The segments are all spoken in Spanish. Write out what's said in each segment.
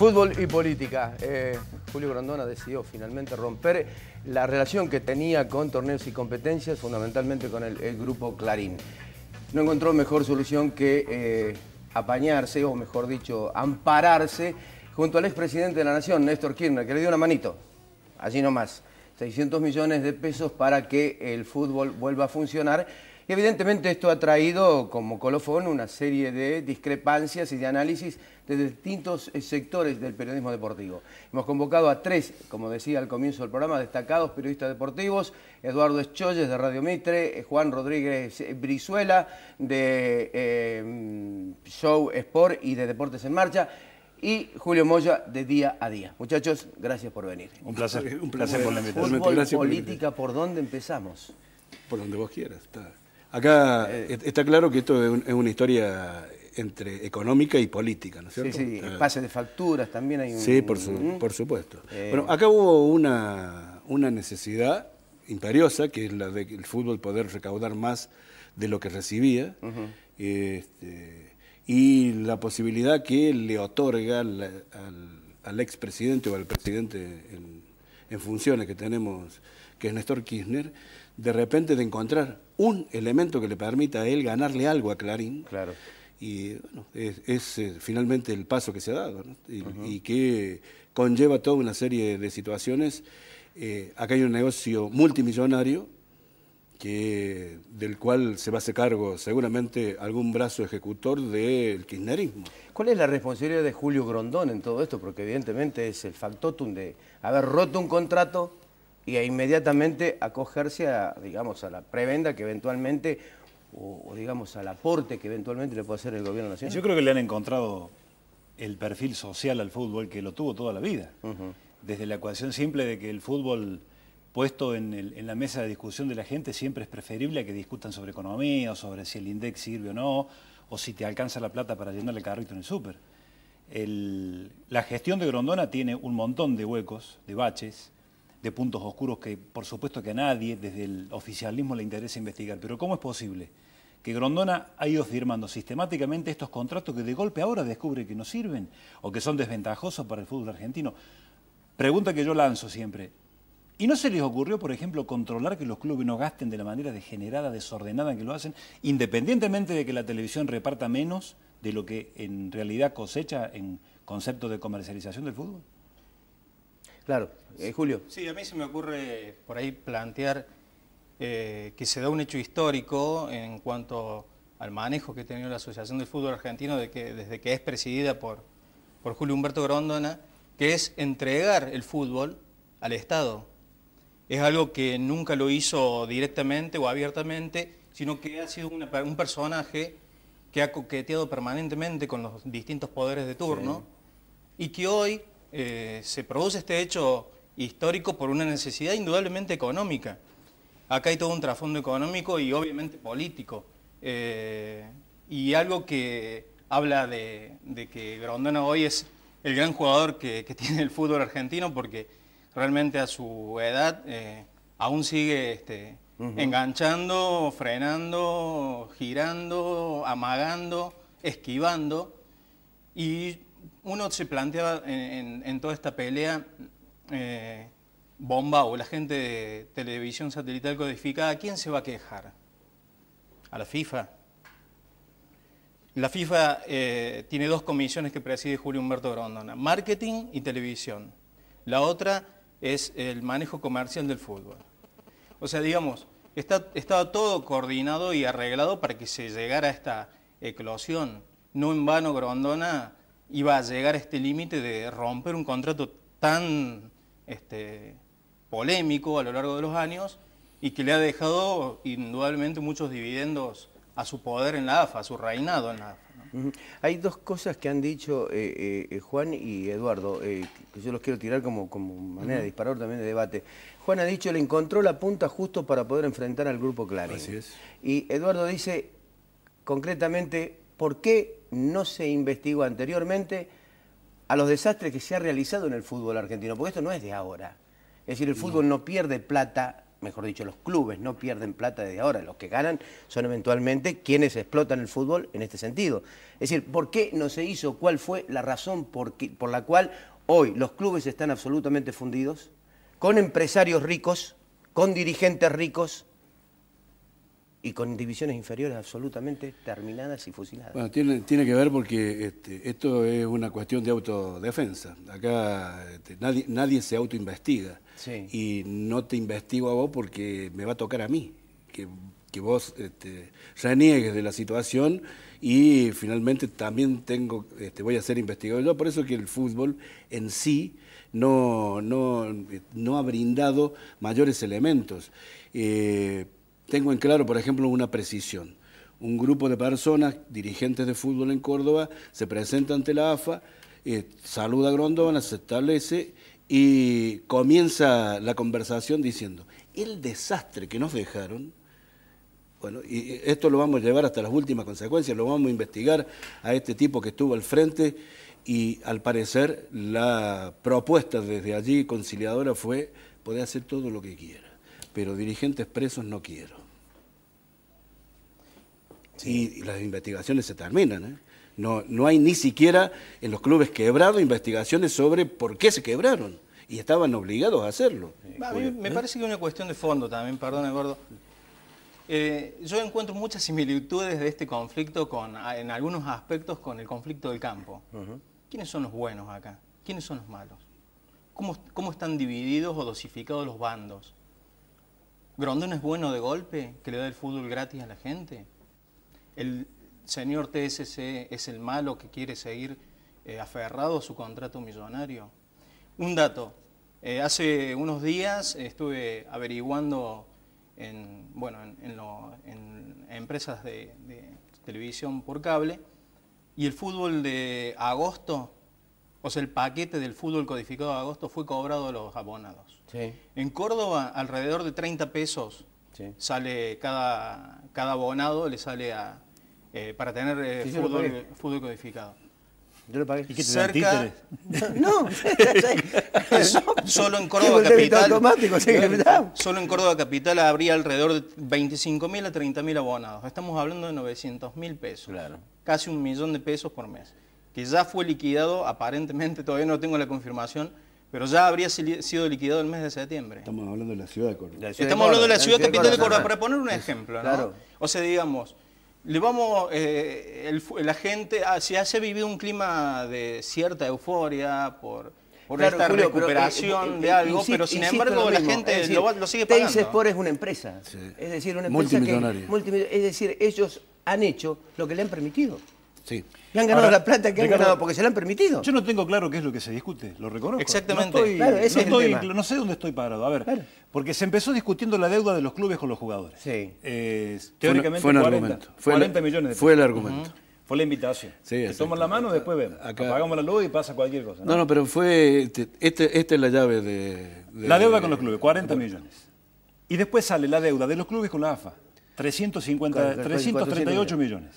Fútbol y política. Eh, Julio Grandona decidió finalmente romper la relación que tenía con torneos y competencias, fundamentalmente con el, grupo Clarín. No encontró mejor solución que eh, apañarse, o mejor dicho, ampararse, junto al expresidente de la Nación, Néstor Kirchner, que le dio una manito, así nomás, 600 millones de pesos para que el fútbol vuelva a funcionar evidentemente esto ha traído como colofón una serie de discrepancias y de análisis de distintos eh, sectores del periodismo deportivo. Hemos convocado a tres, como decía al comienzo del programa, destacados periodistas deportivos, Eduardo Escholles de Radio Mitre, eh, Juan Rodríguez eh, Brizuela de mm, Show Sport y de Deportes en Marcha, y Julio Moya de Día a Día. Muchachos, gracias por venir. Un placer, un placer, por la invitación. política, ¿por dónde empezamos? Por donde vos quieras. Está. Acá eh, está claro que esto es, una historia entre económica y política, ¿no es cierto? Sí, sí, espacios de facturas también hay un... Sí, por, supuesto. Eh. Bueno, acá hubo una, necesidad imperiosa, que es la de que el fútbol poder recaudar más de lo que recibía, este, y la posibilidad que le otorga al, al expresidente o al presidente en, en funciones que tenemos, que es Néstor Kirchner, de repente de encontrar un elemento que le permita a él ganarle algo a Clarín. Claro. Y bueno, es, eh, finalmente el paso que se ha dado y, que conlleva toda una serie de situaciones. Eh, acá hay un negocio multimillonario que, del cual se va a hacer cargo seguramente algún brazo ejecutor del kirchnerismo. ¿Cuál es la responsabilidad de Julio Grondón en todo esto? Porque evidentemente es el factotum de haber roto un contrato y a inmediatamente acogerse a, digamos, a la prebenda que eventualmente, o, digamos, al aporte que eventualmente le puede hacer el gobierno nacional. Yo creo que le han encontrado el perfil social al fútbol que lo tuvo toda la vida. Desde la ecuación simple de que el fútbol puesto en, la mesa de discusión de la gente siempre es preferible a que discutan sobre economía o sobre si el INDEX sirve o no, o si te alcanza la plata para llenar el carrito en el súper. la gestión de Grondona tiene un montón de huecos, de baches, de puntos oscuros que por supuesto que a nadie desde el oficialismo le interesa investigar. Pero ¿cómo es posible que Grondona ha ido firmando sistemáticamente estos contratos que de golpe ahora descubre que no sirven o que son desventajosos para el fútbol argentino? Pregunta que yo lanzo siempre. ¿Y no se les ocurrió, por ejemplo, controlar que los clubes no gasten de la manera degenerada, desordenada en que lo hacen, independientemente de que la televisión reparta menos de lo que en realidad cosecha en concepto de comercialización del fútbol? Claro, eh, Julio. Sí, a mí se me ocurre por ahí plantear eh, que se da un hecho histórico en cuanto al manejo que ha tenido la Asociación del Fútbol Argentino de que, desde que es presidida por, por Julio Humberto Grondona, que es entregar el fútbol al Estado. Es algo que nunca lo hizo directamente o abiertamente, sino que ha sido un personaje que ha coqueteado permanentemente con los distintos poderes de turno y que hoy eh, se produce este hecho histórico por una necesidad indudablemente económica. Acá hay todo un trasfondo económico y obviamente político. Eh, y algo que habla de, que Grondona hoy es el gran jugador que, tiene el fútbol argentino porque realmente a su edad eh, aún sigue este, enganchando, frenando, girando, amagando, esquivando. Y uno se planteaba en, toda esta pelea, eh, Bomba o la gente de televisión satelital codificada, ¿a quién se va a quejar? ¿A la FIFA? La FIFA eh, tiene dos comisiones que preside Julio Humberto Grondona, marketing y televisión. La otra es el manejo comercial del fútbol. O sea, digamos, está, estaba todo coordinado y arreglado para que se llegara a esta eclosión. No en vano Grondona iba a llegar a este límite de romper un contrato tan este, polémico a lo largo de los años y que le ha dejado indudablemente muchos dividendos a su poder en la AFA, a su reinado en la AFA. Hay dos cosas que han dicho eh, eh, eh, Juan y Eduardo, que yo los quiero tirar como, como manera de disparar también de debate. Juan ha dicho, le encontró la punta justo para poder enfrentar al grupo Clarín. Y Eduardo dice, concretamente, ¿por qué no se investigó anteriormente a los desastres que se ha realizado en el fútbol argentino, porque esto no es de ahora. Es decir, el fútbol no, pierde plata, mejor dicho, los clubes no pierden plata desde ahora, los que ganan son eventualmente quienes explotan el fútbol en este sentido. Es decir, ¿por qué no se hizo? ¿Cuál fue la razón por la cual hoy los clubes están absolutamente fundidos? Con empresarios ricos, con dirigentes ricos, y con divisiones inferiores absolutamente terminadas y fusiladas. Bueno, tiene, que ver porque este, esto es una cuestión de autodefensa. Acá este, nadie, se autoinvestiga. Y no te investigo a vos porque me va a tocar a mí. Que, vos este, reniegues de la situación y finalmente también tengo, voy a ser investigado Por eso que el fútbol en sí no, no, no ha brindado mayores elementos. Eh, tengo en claro, por ejemplo, una precisión. Un grupo de personas, dirigentes de fútbol en Córdoba, se presenta ante la AFA, eh, saluda a Grondona, se establece y comienza la conversación diciendo, el desastre que nos dejaron, bueno, y esto lo vamos a llevar hasta las últimas consecuencias, lo vamos a investigar a este tipo que estuvo al frente y al parecer la propuesta desde allí conciliadora fue poder hacer todo lo que quiera pero dirigentes presos no quiero. Sí. Y, las investigaciones se terminan. ¿eh? No, no hay ni siquiera en los clubes quebrados investigaciones sobre por qué se quebraron. Y estaban obligados a hacerlo. me ¿eh? parece que es una cuestión de fondo también, perdón Eduardo. Eh, yo encuentro muchas similitudes de este conflicto con, ah, en algunos aspectos con el conflicto del campo. ¿Quiénes son los buenos acá? ¿Quiénes son los malos? ¿Cómo, ¿Cómo, están divididos o dosificados los bandos? ¿Grondón es bueno de golpe que le da el fútbol gratis a la gente? ¿El señor TSC es el malo que quiere seguir eh, aferrado a su contrato millonario? Un dato, eh, hace unos días estuve averiguando en, bueno, en, empresas de televisión por cable y el fútbol de agosto o sea, el paquete del fútbol codificado de agosto fue cobrado a los abonados. En Córdoba, alrededor de 30 pesos sale cada, abonado, le sale a, eh, para tener eh, fútbol, codificado. Yo le pagué. ¿Y qué te Cerca... No, solo en Córdoba Capital. solo en Córdoba Capital habría alrededor de 25.000 a 30.000 abonados. Estamos hablando de 900.000 pesos. Claro. Casi un millón de pesos por mes que ya fue liquidado, aparentemente todavía no tengo la confirmación, pero ya habría sido liquidado el mes de septiembre. Estamos hablando de la ciudad de Córdoba. Estamos hablando de la ciudad, capital de Córdoba, para poner un ejemplo. ¿no? O sea, digamos, le vamos, eh, la gente, ah, si se ha vivido un clima de cierta euforia por, por esta recuperación eh, eh, de algo, pero sin embargo la gente lo, lo, sigue pagando. Sport es una empresa, es decir, una empresa Que, multimillonaria. Es decir, ellos han hecho lo que le han permitido. Sí. han ganado la plata que han ganado porque se la han permitido. Yo no tengo claro qué es lo que se discute, lo reconozco. Exactamente. No, sé dónde estoy parado. A ver, porque se empezó discutiendo la deuda de los clubes con los jugadores. Sí. Eh, teóricamente fue, argumento. 40 el, millones de Fue el argumento. Fue la invitación. Sí, toman la mano, después vemos. la luz y pasa cualquier cosa. No, no, pero fue. Este, este, esta es la llave de, La deuda con los clubes, 40 millones. Y después sale la deuda de los clubes con la AFA. 350, 338 millones.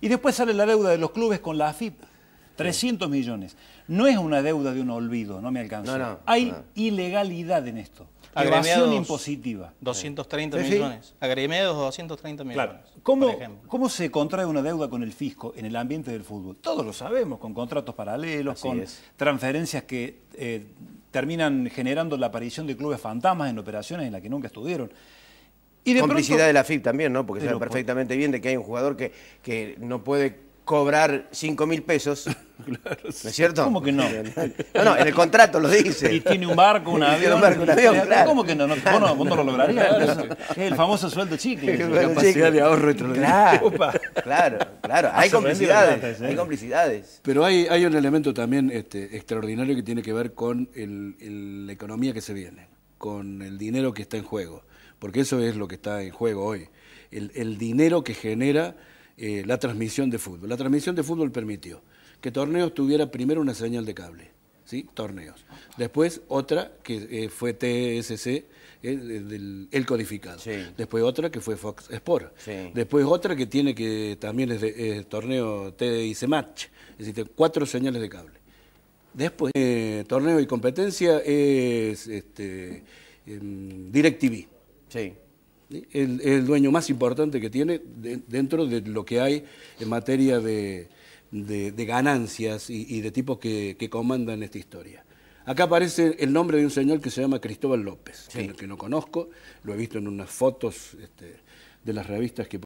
Y después sale la deuda de los clubes con la AFIP, 300 millones. No es una deuda de un olvido, no me alcanza. Hay ilegalidad en esto. Evasión impositiva. 230 millones. 230 millones. Claro. ¿Cómo, se contrae una deuda con el fisco en el ambiente del fútbol? Todos lo sabemos, con contratos paralelos, con transferencias que eh, terminan generando la aparición de clubes fantasmas en operaciones en las que nunca estuvieron. Y de Complicidad de la FIP también, ¿no? Porque saben perfectamente bien de que hay un jugador que, que no puede cobrar 5 mil pesos. Claro, ¿No es cierto? ¿Cómo que no? No, no, en el contrato lo dice. Y tiene un barco, un avión. Un barco, un avión claro. ¿Cómo que no? no, no, no lo lograría Es el famoso sueldo chicle. La capacidad de ahorro Claro, claro, claro. Ah, hay complicidades. Hay ¿eh? complicidades. Pero hay, hay un elemento también este, extraordinario que tiene que ver con el, la economía que se viene, con el dinero que está en juego porque eso es lo que está en juego hoy, el, dinero que genera eh, la transmisión de fútbol. La transmisión de fútbol permitió que Torneos tuviera primero una señal de cable, ¿sí? Torneos. Después otra que eh, fue TSC, eh, el, codificado. Después otra que fue Fox Sport. Después otra que tiene que también es, de, torneo TIC Match. es decir, cuatro señales de cable. Después, torneo y competencia es este, DirecTV. Sí. El, el dueño más importante que tiene dentro de lo que hay en materia de, ganancias y, de tipos que, comandan esta historia. Acá aparece el nombre de un señor que se llama Cristóbal López, que, no conozco, lo he visto en unas fotos este, de las revistas que...